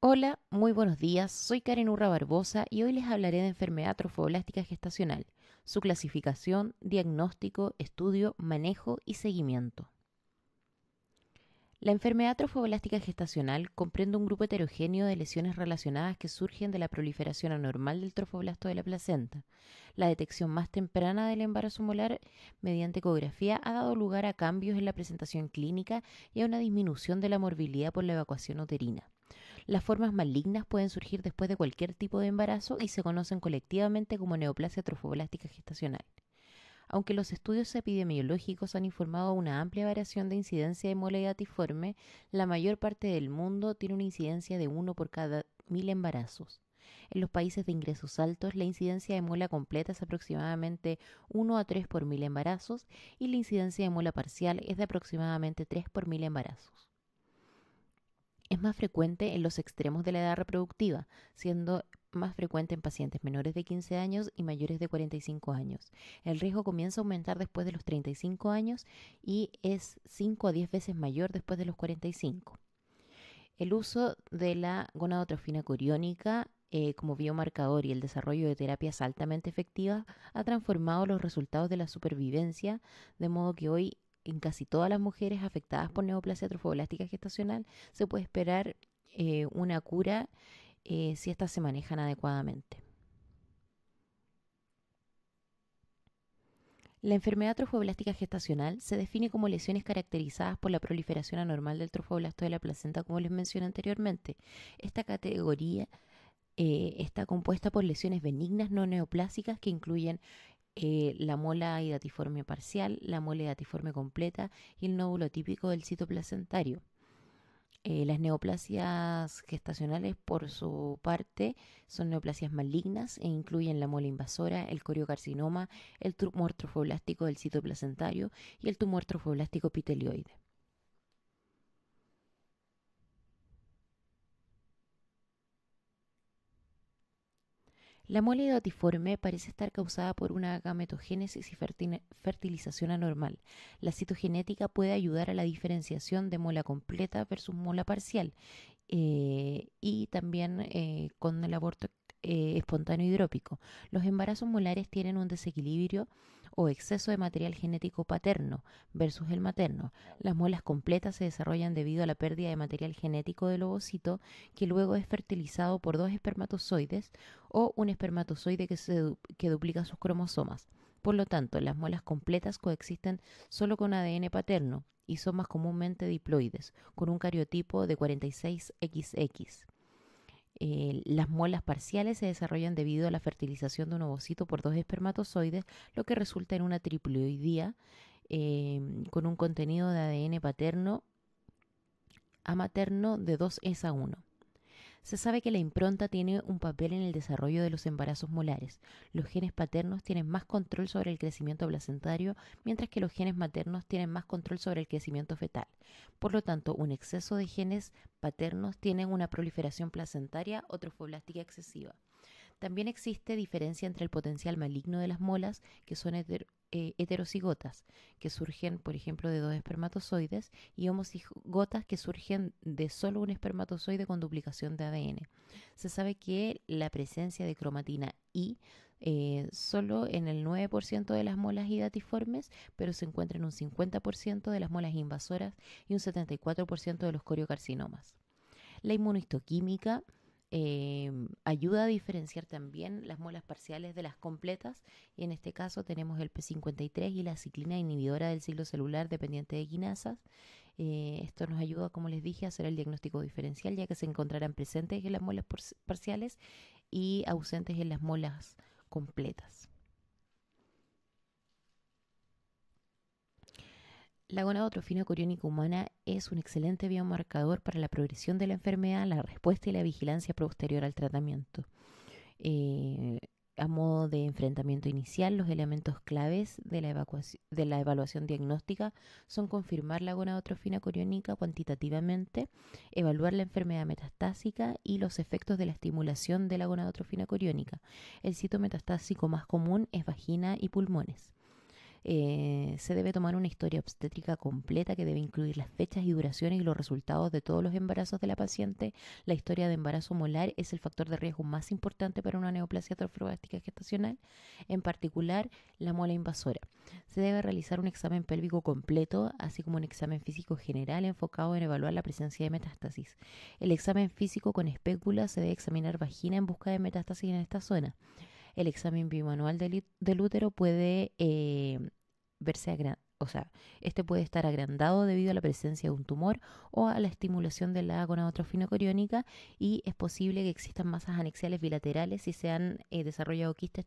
Hola, muy buenos días. Soy Karen Urra Barbosa y hoy les hablaré de enfermedad trofoblástica gestacional, su clasificación, diagnóstico, estudio, manejo y seguimiento. La enfermedad trofoblástica gestacional comprende un grupo heterogéneo de lesiones relacionadas que surgen de la proliferación anormal del trofoblasto de la placenta. La detección más temprana del embarazo molar mediante ecografía ha dado lugar a cambios en la presentación clínica y a una disminución de la morbilidad por la evacuación uterina. Las formas malignas pueden surgir después de cualquier tipo de embarazo y se conocen colectivamente como neoplasia trofoblástica gestacional. Aunque los estudios epidemiológicos han informado una amplia variación de incidencia de mola datiforme, la mayor parte del mundo tiene una incidencia de 1 por cada mil embarazos. En los países de ingresos altos, la incidencia de mola completa es aproximadamente 1 a 3 por mil embarazos y la incidencia de mola parcial es de aproximadamente 3 por mil embarazos. Es más frecuente en los extremos de la edad reproductiva, siendo más frecuente en pacientes menores de 15 años y mayores de 45 años. El riesgo comienza a aumentar después de los 35 años y es 5 a 10 veces mayor después de los 45. El uso de la gonadotrofina coriónica eh, como biomarcador y el desarrollo de terapias altamente efectivas ha transformado los resultados de la supervivencia, de modo que hoy en casi todas las mujeres afectadas por neoplasia trofoblástica gestacional se puede esperar eh, una cura eh, si éstas se manejan adecuadamente. La enfermedad trofoblástica gestacional se define como lesiones caracterizadas por la proliferación anormal del trofoblasto de la placenta, como les mencioné anteriormente. Esta categoría eh, está compuesta por lesiones benignas no neoplásicas que incluyen eh, la mola hidatiforme parcial, la mola hidatiforme completa y el nódulo típico del citoplacentario. placentario. Eh, las neoplasias gestacionales, por su parte, son neoplasias malignas e incluyen la mola invasora, el coriocarcinoma, el tumor trofoblástico del citoplacentario y el tumor trofoblástico pitelioide. La mola hidratiforme parece estar causada por una gametogénesis y fertilización anormal. La citogenética puede ayudar a la diferenciación de mola completa versus mola parcial eh, y también eh, con el aborto eh, espontáneo hidrópico. Los embarazos molares tienen un desequilibrio o exceso de material genético paterno versus el materno. Las molas completas se desarrollan debido a la pérdida de material genético del ovocito que luego es fertilizado por dos espermatozoides o un espermatozoide que, que duplica sus cromosomas. Por lo tanto, las molas completas coexisten solo con ADN paterno y son más comúnmente diploides, con un cariotipo de 46XX. Eh, las muelas parciales se desarrollan debido a la fertilización de un ovocito por dos espermatozoides, lo que resulta en una triploidía em, con un contenido de ADN paterno a materno de 2S a 1. Se sabe que la impronta tiene un papel en el desarrollo de los embarazos molares. Los genes paternos tienen más control sobre el crecimiento placentario, mientras que los genes maternos tienen más control sobre el crecimiento fetal. Por lo tanto, un exceso de genes paternos tiene una proliferación placentaria o trofoblástica excesiva. También existe diferencia entre el potencial maligno de las molas, que son eh, heterocigotas, que surgen, por ejemplo, de dos espermatozoides, y homocigotas, que surgen de solo un espermatozoide con duplicación de ADN. Se sabe que la presencia de cromatina I eh, solo en el 9% de las molas hidatiformes, pero se encuentra en un 50% de las molas invasoras y un 74% de los coriocarcinomas. La inmunohistoquímica eh, ayuda a diferenciar también las molas parciales de las completas y en este caso tenemos el P53 y la ciclina inhibidora del ciclo celular dependiente de quinasas. Eh, esto nos ayuda, como les dije, a hacer el diagnóstico diferencial ya que se encontrarán presentes en las molas parciales y ausentes en las molas completas. La gonadotrofina coriónica humana es un excelente biomarcador para la progresión de la enfermedad, la respuesta y la vigilancia posterior al tratamiento. Eh, a modo de enfrentamiento inicial, los elementos claves de la, de la, evaluación diagnóstica son confirmar la gonadotrofina coriónica cuantitativamente, evaluar la enfermedad metastásica y los efectos de la estimulación de la gonadotrofina coriónica. El sitio metastásico más común es vagina y pulmones. Eh, se debe tomar una historia obstétrica completa que debe incluir las fechas y duraciones y los resultados de todos los embarazos de la paciente. La historia de embarazo molar es el factor de riesgo más importante para una neoplasia trofoblástica gestacional, en particular la mola invasora. Se debe realizar un examen pélvico completo, así como un examen físico general enfocado en evaluar la presencia de metástasis. El examen físico con espécula se debe examinar vagina en busca de metástasis en esta zona el examen bimanual del, útero puede eh, verse o sea, este puede estar agrandado debido a la presencia de un tumor o a la estimulación de la gonadotrofina coriónica y es posible que existan masas anexiales bilaterales si se han eh, desarrollado quistes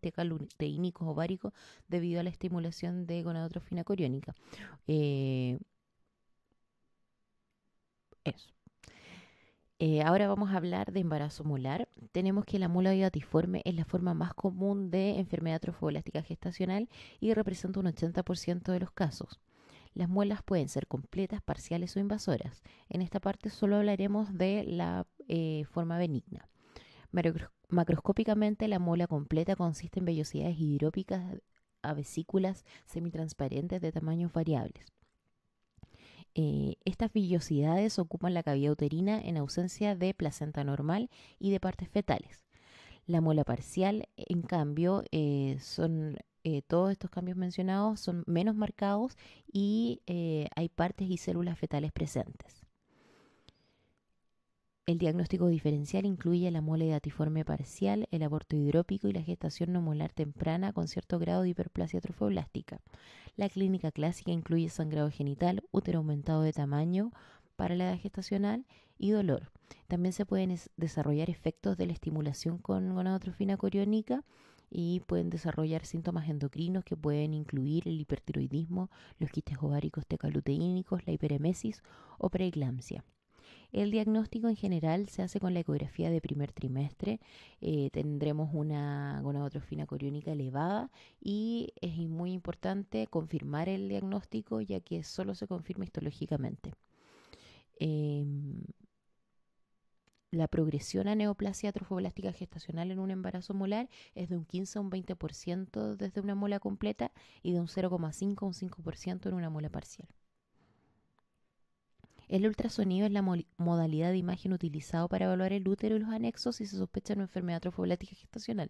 o ováricos debido a la estimulación de gonadotrofina coriónica. Eh, eso. Eh, ahora vamos a hablar de embarazo molar. Tenemos que la mula idatiforme es la forma más común de enfermedad trofoblástica gestacional y representa un 80% de los casos. Las muelas pueden ser completas, parciales o invasoras. En esta parte solo hablaremos de la eh, forma benigna. Macroscópicamente, la mola completa consiste en vellosidades hidrópicas a vesículas semitransparentes de tamaños variables. Eh, estas villosidades ocupan la cavidad uterina en ausencia de placenta normal y de partes fetales. La mola parcial, en cambio, eh, son eh, todos estos cambios mencionados son menos marcados y hay partes y células fetales presentes. El diagnóstico diferencial incluye la mole datiforme parcial, el aborto hidrópico y la gestación no molar temprana con cierto grado de hiperplasia trofoblástica. La clínica clásica incluye sangrado genital, útero aumentado de tamaño para la edad gestacional y dolor. También se pueden desarrollar efectos de la estimulación con gonadotrofina coriónica y pueden desarrollar síntomas endocrinos que pueden incluir el hipertiroidismo, los quistes ováricos tecaluteínicos, la hiperemesis o preeclampsia. El diagnóstico en general se hace con la ecografía de primer trimestre. Eh, tendremos una gonadotrofina coriónica elevada y es muy importante confirmar el diagnóstico ya que solo se confirma histológicamente. Em, la progresión a neoplasia trofoblástica gestacional en un embarazo molar es de un 15 a un 20% desde una mola completa y de un 0,5 a un 5% en una mola parcial. El ultrasonido es la modalidad de imagen utilizado para evaluar el útero y los anexos si se sospecha una enfermedad trofoblástica gestacional.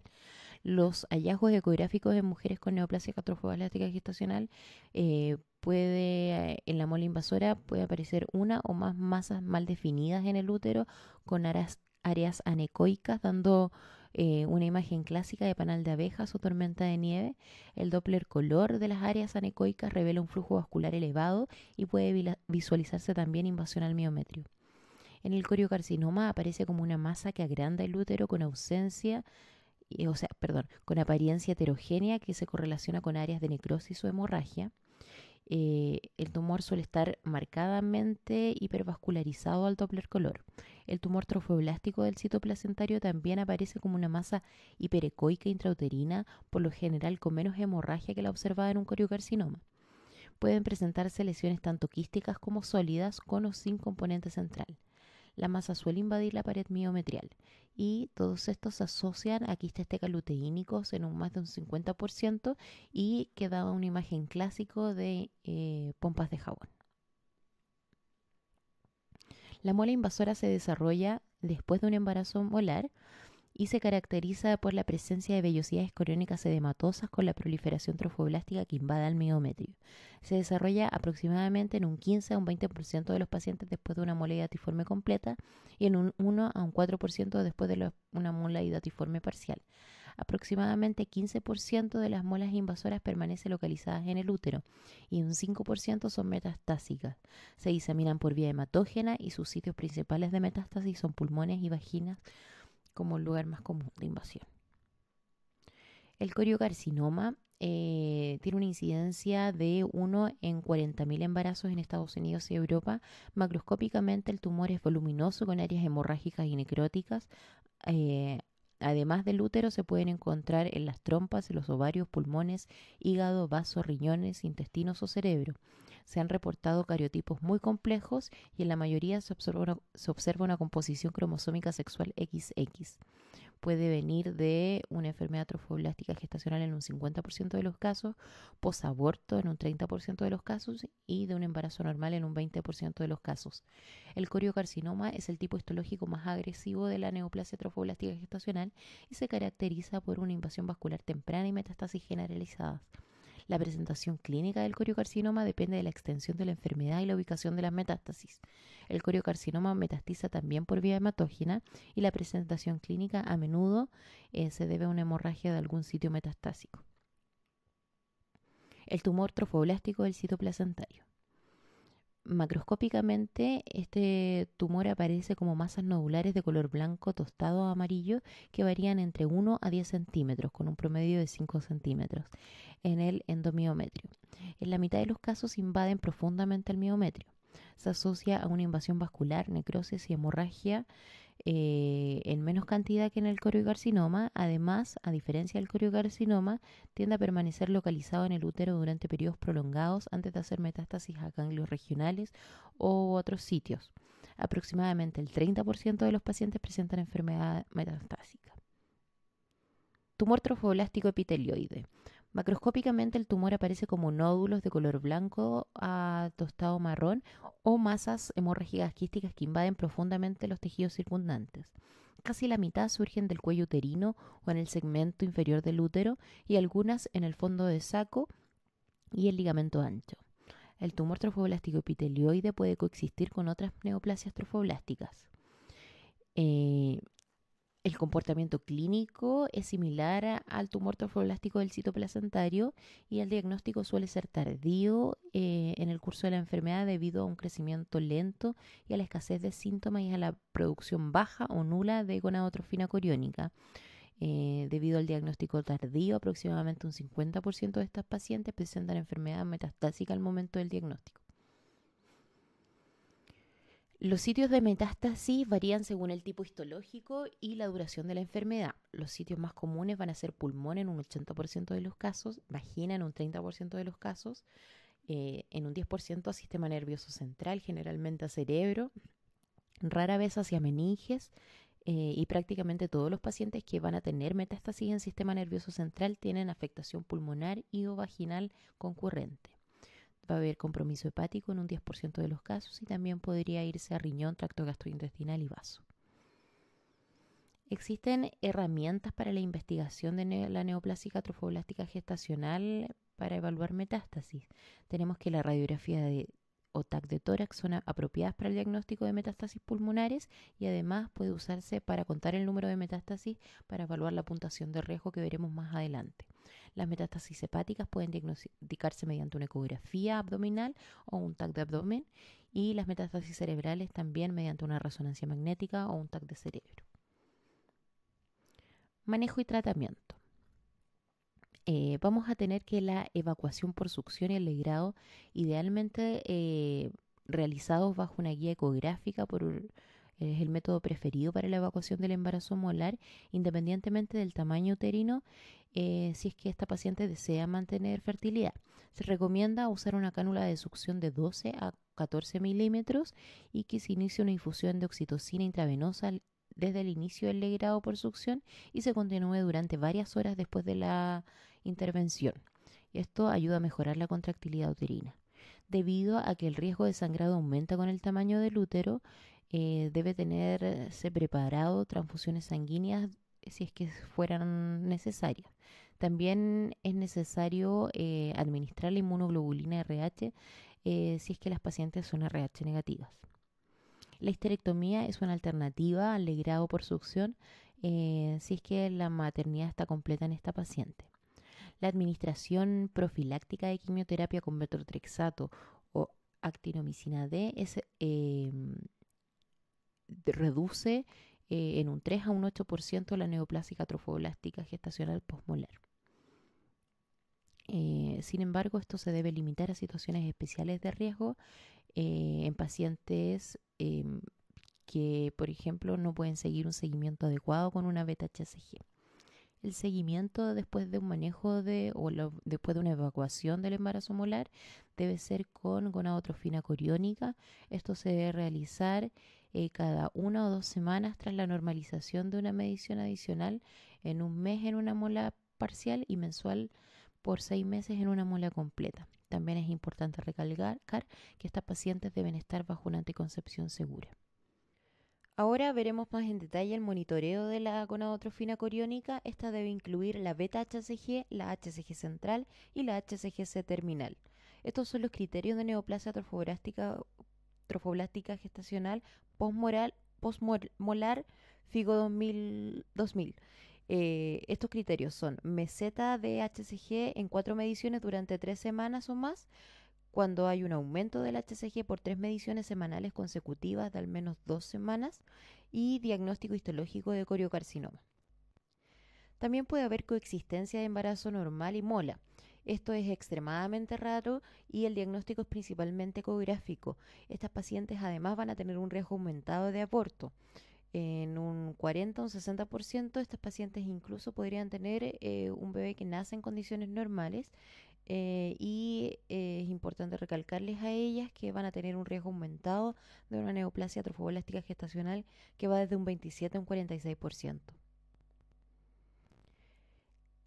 Los hallazgos ecográficos en mujeres con neoplasia trofoblástica gestacional eh, puede en la mole invasora puede aparecer una o más masas mal definidas en el útero con áreas anecoicas dando eh, una imagen clásica de panal de abejas o tormenta de nieve. El Doppler color de las áreas anecoicas revela un flujo vascular elevado y puede visualizarse también invasión al miometrio. En el coriocarcinoma aparece como una masa que agranda el útero con ausencia, eh, o sea, perdón, con apariencia heterogénea que se correlaciona con áreas de necrosis o hemorragia. Eh, el tumor suele estar marcadamente hipervascularizado al Doppler color. El tumor trofoblástico del placentario también aparece como una masa hiperecoica intrauterina, por lo general con menos hemorragia que la observada en un coriocarcinoma. Pueden presentarse lesiones tanto quísticas como sólidas, con o sin componente central. La masa suele invadir la pared miometrial y todos estos se asocian a quistes tecaluteínicos en un más de un 50% y queda una imagen clásico de eh, pompas de jabón. La mola invasora se desarrolla después de un embarazo molar y se caracteriza por la presencia de vellosidades coriónicas edematosas con la proliferación trofoblástica que invada el miometrio. Se desarrolla aproximadamente en un 15 a un 20% de los pacientes después de una mola hidatiforme completa y en un 1 a un 4% después de una mola hidatiforme parcial. Aproximadamente 15% de las molas invasoras permanecen localizadas en el útero y un 5% son metastásicas. Se diseminan por vía hematógena y sus sitios principales de metástasis son pulmones y vaginas como el lugar más común de invasión. El coriocarcinoma eh, tiene una incidencia de 1 en 40.000 embarazos en Estados Unidos y Europa. Macroscópicamente el tumor es voluminoso con áreas hemorrágicas y necróticas, eh, Además del útero se pueden encontrar en las trompas, los ovarios, pulmones, hígado, vasos, riñones, intestinos o cerebro. Se han reportado cariotipos muy complejos y en la mayoría se observa una, se observa una composición cromosómica sexual XX puede venir de una enfermedad trofoblástica gestacional en un 50% de los casos, posaborto en un 30% de los casos y de un embarazo normal en un 20% de los casos. El coriocarcinoma es el tipo histológico más agresivo de la neoplasia trofoblástica gestacional y se caracteriza por una invasión vascular temprana y metastasis generalizadas. La presentación clínica del coriocarcinoma depende de la extensión de la enfermedad y la ubicación de las metástasis. El coriocarcinoma metastiza también por vía hematógena y la presentación clínica a menudo eh, se debe a una hemorragia de algún sitio metastásico. El tumor trofoblástico del sitio placentario macroscópicamente este tumor aparece como masas nodulares de color blanco, tostado a amarillo que varían entre 1 a 10 centímetros con un promedio de 5 centímetros en el endomiometrio. En la mitad de los casos invaden profundamente el miometrio. Se asocia a una invasión vascular, necrosis y hemorragia eh, en menos cantidad que en el coriocarcinoma. Además, a diferencia del coriocarcinoma, tiende a permanecer localizado en el útero durante periodos prolongados antes de hacer metástasis a ganglios regionales u otros sitios. Aproximadamente el 30% de los pacientes presentan enfermedad metastásica. Tumor trofoblástico epitelioide. Macroscópicamente el tumor aparece como nódulos de color blanco a tostado marrón o masas hemorrágicas quísticas que invaden profundamente los tejidos circundantes. Casi la mitad surgen del cuello uterino o en el segmento inferior del útero y algunas en el fondo de saco y el ligamento ancho. El tumor trofoblástico epitelioide puede coexistir con otras neoplasias trofoblásticas. Eh, el comportamiento clínico es similar al tumor trofoblástico del placentario y el diagnóstico suele ser tardío eh, en el curso de la enfermedad debido a un crecimiento lento y a la escasez de síntomas y a la producción baja o nula de gonadotrofina coriónica. Eh, debido al diagnóstico tardío, aproximadamente un 50% de estas pacientes presentan enfermedad metastásica al momento del diagnóstico. Los sitios de metástasis varían según el tipo histológico y la duración de la enfermedad. Los sitios más comunes van a ser pulmón en un 80% de los casos, vagina en un 30% de los casos, eh, en un 10% a sistema nervioso central, generalmente a cerebro, rara vez hacia meninges, eh, y prácticamente todos los pacientes que van a tener metástasis en sistema nervioso central tienen afectación pulmonar y o vaginal concurrente va haber compromiso hepático en un 10% de los casos y también podría irse a riñón, tracto gastrointestinal y vaso. ¿Existen herramientas para la investigación de la neoplásica trofoblástica gestacional para evaluar metástasis? Tenemos que la radiografía o TAC de tórax son apropiadas para el diagnóstico de metástasis pulmonares y además puede usarse para contar el número de metástasis para evaluar la puntuación de riesgo que veremos más adelante. Las metástasis hepáticas pueden diagnosticarse mediante una ecografía abdominal o un TAC de abdomen y las metástasis cerebrales también mediante una resonancia magnética o un TAC de cerebro. Manejo y tratamiento. Eh, vamos a tener que la evacuación por succión y el degrado idealmente eh, realizados bajo una guía ecográfica por, es el método preferido para la evacuación del embarazo molar, independientemente del tamaño uterino eh, si es que esta paciente desea mantener fertilidad. Se recomienda usar una cánula de succión de 12 a 14 milímetros y que se inicie una infusión de oxitocina intravenosa desde el inicio del legrado por succión y se continúe durante varias horas después de la intervención. Esto ayuda a mejorar la contractilidad uterina. Debido a que el riesgo de sangrado aumenta con el tamaño del útero, eh, debe tenerse preparado transfusiones sanguíneas si es que fueran necesarias. También es necesario eh, administrar la inmunoglobulina RH eh, si es que las pacientes son RH negativas. La histerectomía es una alternativa al grado por succión eh, si es que la maternidad está completa en esta paciente. La administración profiláctica de quimioterapia con metrotrexato o actinomicina D es, reduce eh, en un 3 a un 8% la neoplasia trofoblástica gestacional postmolar. Eh, sin embargo, esto se debe limitar a situaciones especiales de riesgo eh, en pacientes que, por ejemplo, no pueden seguir un seguimiento adecuado con una beta-HCG. El seguimiento después de un manejo de o después de una evacuación del embarazo molar debe ser con gonadotrofina coriónica. Esto se debe realizar eh, cada una o dos semanas tras la normalización de una medición adicional en un mes en una mola parcial y mensual por seis meses en una mola completa. También es importante recalcar que estas pacientes deben estar bajo una anticoncepción segura. Ahora veremos más en detalle el monitoreo de la gonadotrofina coriónica. Esta debe incluir la beta-HCG, la HCG central y la HCGC terminal. Estos son los criterios de neoplasia trofoblástica trofoblástica gestacional postmoral, postmolar FIGO 2000. Eh, estos criterios son meseta de HCG en cuatro mediciones durante tres semanas o más, cuando hay un aumento del HCG por tres mediciones semanales consecutivas de al menos dos semanas y diagnóstico histológico de coriocarcinoma. También puede haber coexistencia de embarazo normal y mola. Esto es extremadamente raro y el diagnóstico es principalmente ecográfico. Estas pacientes además van a tener un riesgo aumentado de aborto. En un 40 o un 60% estas pacientes incluso podrían tener eh, un bebé que nace en condiciones normales eh, y eh, es importante recalcarles a ellas que van a tener un riesgo aumentado de una neoplasia trofoblástica gestacional que va desde un 27 a un 46%.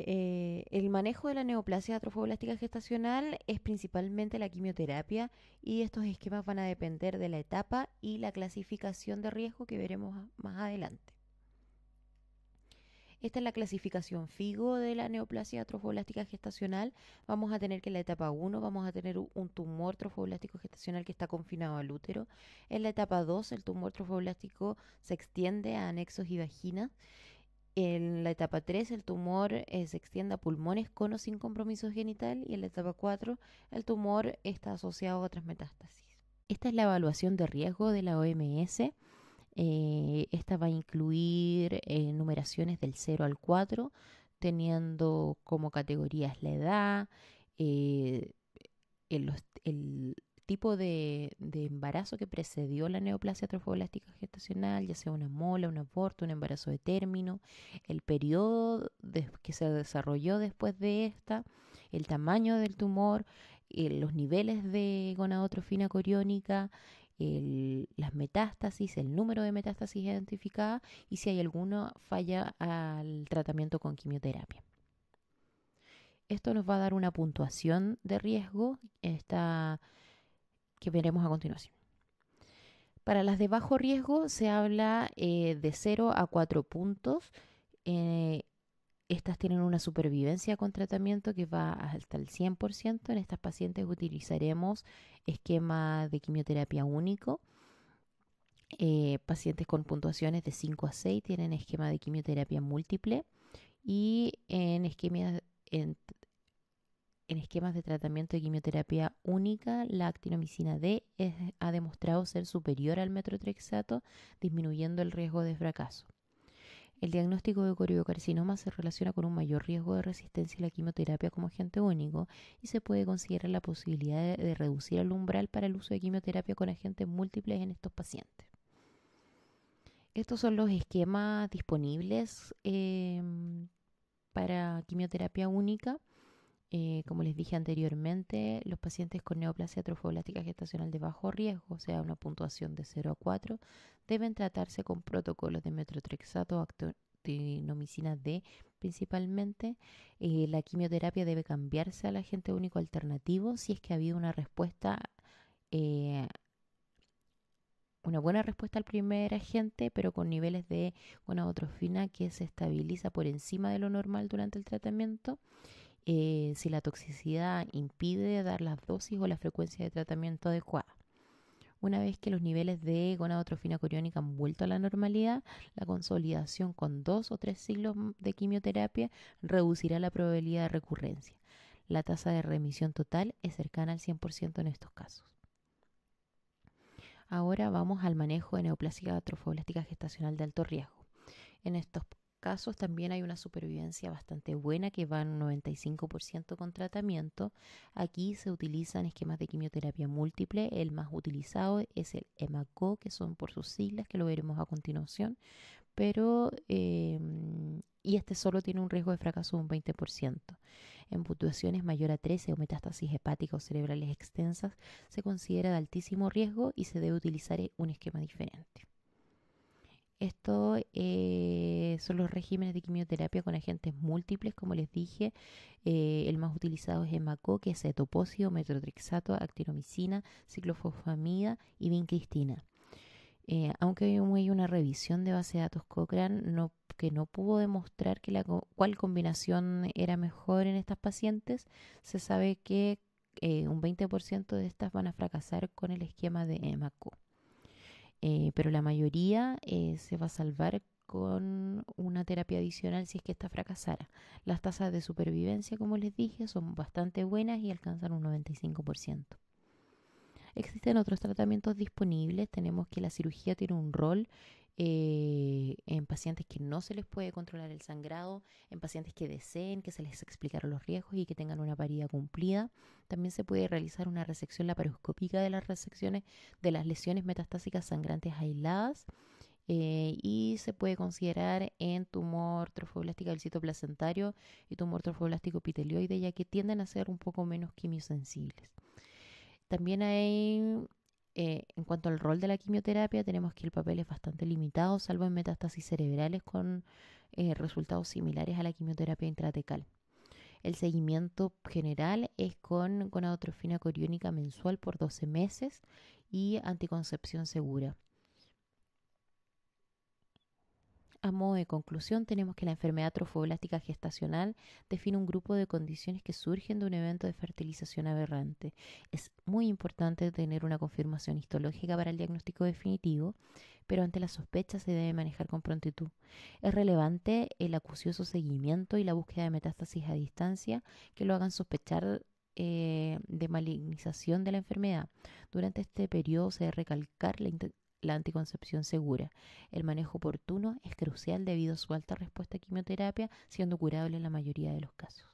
Eh, el manejo de la neoplasia atrofoblástica gestacional es principalmente la quimioterapia y estos esquemas van a depender de la etapa y la clasificación de riesgo que veremos más adelante. Esta es la clasificación FIGO de la neoplasia atrofoblástica gestacional. Vamos a tener que en la etapa 1 vamos a tener un tumor trofoblástico gestacional que está confinado al útero. En la etapa 2 el tumor trofoblástico se extiende a anexos y vaginas. En la etapa 3 el tumor eh, se extiende a pulmones con o sin compromiso genital y en la etapa 4 el tumor está asociado a otras metástasis. Esta es la evaluación de riesgo de la OMS. Eh, esta va a incluir eh, numeraciones del 0 al 4, teniendo como categorías la edad, el, los, el, tipo de, embarazo que precedió la neoplasia trofoblástica gestacional, ya sea una mola, un aborto, un embarazo de término, el periodo que se desarrolló después de esta, el tamaño del tumor, eh, los niveles de gonadotrofina coriónica, el, las metástasis, el número de metástasis identificadas y si hay alguna falla al tratamiento con quimioterapia. Esto nos va a dar una puntuación de riesgo. Esta que veremos a continuación. Para las de bajo riesgo se habla eh, de 0 a 4 puntos. Eh, estas tienen una supervivencia con tratamiento que va hasta el 100%. En estas pacientes utilizaremos esquema de quimioterapia único. Eh, pacientes con puntuaciones de 5 a 6 tienen esquema de quimioterapia múltiple y en, isquemias en esquemas de tratamiento de quimioterapia única, la actinomicina D ha demostrado ser superior al metrotrexato, disminuyendo el riesgo de fracaso. El diagnóstico de coriocarcinoma se relaciona con un mayor riesgo de resistencia a la quimioterapia como agente único y se puede considerar la posibilidad de, reducir el umbral para el uso de quimioterapia con agentes múltiples en estos pacientes. Estos son los esquemas disponibles em, para quimioterapia única eh, como les dije anteriormente, los pacientes con neoplasia trofoblástica gestacional de bajo riesgo, o sea, una puntuación de 0 a 4, deben tratarse con protocolos de metrotrexato o actinomicina D principalmente. Eh, la quimioterapia debe cambiarse al agente único alternativo si es que ha habido una respuesta eh, una buena respuesta al primer agente, pero con niveles de una otrofina que se estabiliza por encima de lo normal durante el tratamiento. Eh, si la toxicidad impide dar las dosis o la frecuencia de tratamiento adecuada. Una vez que los niveles de gonadotrofina coriónica han vuelto a la normalidad, la consolidación con dos o tres siglos mm, de quimioterapia reducirá la probabilidad de recurrencia. La tasa de remisión total es cercana al 100% en estos casos. Ahora vamos al manejo de neoplasia trofoblástica gestacional de alto riesgo. En estos casos también hay una supervivencia bastante buena que va en un 95% con tratamiento. Aquí se utilizan esquemas de quimioterapia múltiple. El más utilizado es el EMACO, que son por sus siglas, que lo veremos a continuación. Pero, em, y este solo tiene un riesgo de fracaso de un 20%. En puntuaciones mayor a 13 o metástasis hepáticas o cerebrales extensas, se considera de altísimo riesgo y se debe utilizar eh, un esquema diferente. Esto eh, son los regímenes de quimioterapia con agentes múltiples, como les dije. Eh, el más utilizado es EMACO, que es etopósido, metrotrexato, actinomicina, ciclofosfamida y vincristina. Eh, aunque hay una revisión de base de datos Cochrane que no pudo demostrar que cuál combinación era mejor en estas pacientes, se sabe que un 20% de estas van a fracasar con el esquema de EMACO. Eh, pero la mayoría eh, se va a salvar con una terapia adicional si es que esta fracasara. Las tasas de supervivencia, como les dije, son bastante buenas y alcanzan un 95%. Existen otros tratamientos disponibles, tenemos que la cirugía tiene un rol eh, en pacientes que no se les puede controlar el sangrado, en pacientes que deseen que se les explicaron los riesgos y que tengan una parida cumplida. También se puede realizar una resección laparoscópica de las resecciones de las lesiones metastásicas sangrantes aisladas. Eh, y se puede considerar en tumor trofoblástico del sitio placentario y tumor trofoblástico epitelioide, ya que tienden a ser un poco menos quimiosensibles. También hay eh, en cuanto al rol de la quimioterapia, tenemos que el papel es bastante limitado, salvo en metástasis cerebrales con eh, resultados similares a la quimioterapia intratecal. El seguimiento general es con adotrofina coriónica mensual por 12 meses y anticoncepción segura. a modo de conclusión, tenemos que la enfermedad trofoblástica gestacional define un grupo de condiciones que surgen de un evento de fertilización aberrante. Es muy importante tener una confirmación histológica para el diagnóstico definitivo, pero ante la sospecha se debe manejar con prontitud. Es relevante el acucioso seguimiento y la búsqueda de metástasis a distancia que lo hagan sospechar eh, de malignización de la enfermedad. Durante este periodo se debe recalcar la la anticoncepción segura. El manejo oportuno es crucial debido a su alta respuesta a quimioterapia, siendo curable en la mayoría de los casos.